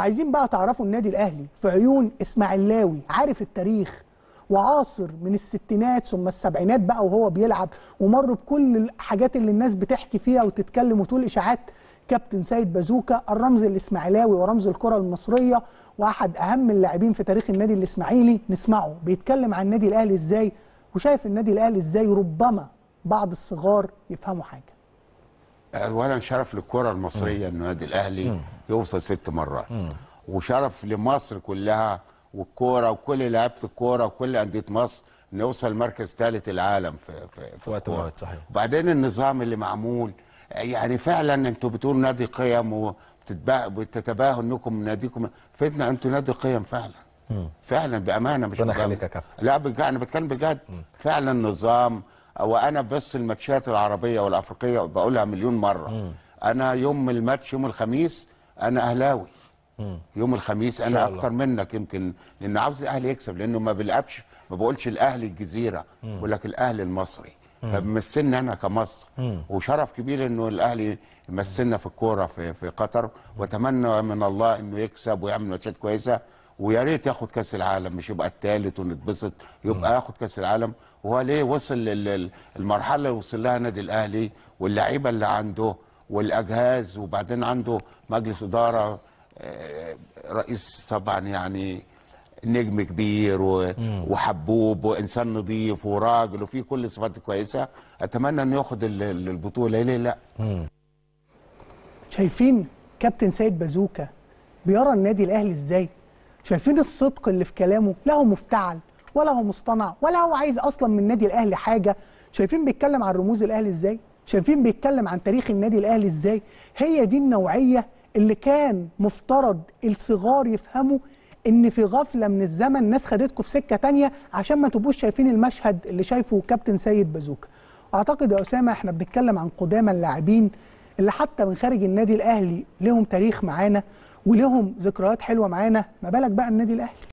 عايزين بقى تعرفوا النادي الاهلي في عيون اسماعيلاوي عارف التاريخ وعاصر من الستينات ثم السبعينات بقى وهو بيلعب ومر بكل الحاجات اللي الناس بتحكي فيها وتتكلم وتقول اشاعات كابتن سيد بازوكا الرمز الاسماعيلاوي ورمز الكره المصريه واحد اهم اللاعبين في تاريخ النادي الاسماعيلي نسمعه بيتكلم عن النادي الاهلي ازاي وشايف النادي الاهلي ازاي ربما بعض الصغار يفهموا حاجه اولا شرف للكره المصريه النادي الاهلي يوصل ست مرات مم. وشرف لمصر كلها والكوره وكل لعيبه الكوره وكل انديه مصر نوصل مركز ثالث العالم في في في وقت وقت صحيح وبعدين النظام اللي معمول يعني فعلا انتوا بتقولوا نادي قيم وبتتباهوا انكم ناديكم فدنا انتوا نادي قيم فعلا مم. فعلا بامانه مش ربنا يخليك يا كابتن لا بجد انا بتكلم بجد فعلا نظام وانا بس الماتشات العربيه والافريقيه بقولها مليون مره مم. انا يوم الماتش يوم الخميس انا اهلاوي يوم الخميس انا اكتر الله. منك يمكن لان عاوز الاهلي يكسب لانه ما بيلعبش ما بقولش الاهلي الجزيره بقول لك الاهلي المصري فبيمثلنا انا كمصر وشرف كبير انه الاهلي يمثلنا في الكوره في في قطر واتمنى من الله انه يكسب ويعمل ماتشات كويسه ويا ريت ياخد كاس العالم مش يبقى الثالث ونتبسط يبقى ياخد كاس العالم وهو ليه وصل للمرحله اللي وصل لها النادي الاهلي واللعيبه اللي عنده والاجهاز وبعدين عنده مجلس اداره آه، رئيس طبعا يعني نجم كبير وحبوب وانسان نظيف وراجل وفي كل صفات كويسه اتمنى انه ياخد البطوله ليه لا شايفين كابتن سيد بازوكا بيرى النادي الاهلي ازاي شايفين الصدق اللي في كلامه لا هو مفتعل ولا هو مصطنع ولا هو عايز اصلا من النادي الاهلي حاجه شايفين بيتكلم عن رموز الاهلي ازاي شايفين بيتكلم عن تاريخ النادي الاهلي ازاي هي دي النوعيه اللي كان مفترض الصغار يفهموا ان في غفله من الزمن ناس خدتكم في سكه تانية عشان ما تبقوش شايفين المشهد اللي شايفه كابتن سيد بازوكا اعتقد يا اسامه احنا بنتكلم عن قدامى اللاعبين اللي حتى من خارج النادي الاهلي لهم تاريخ معانا ولهم ذكريات حلوه معانا ما بالك بقى النادي الاهلي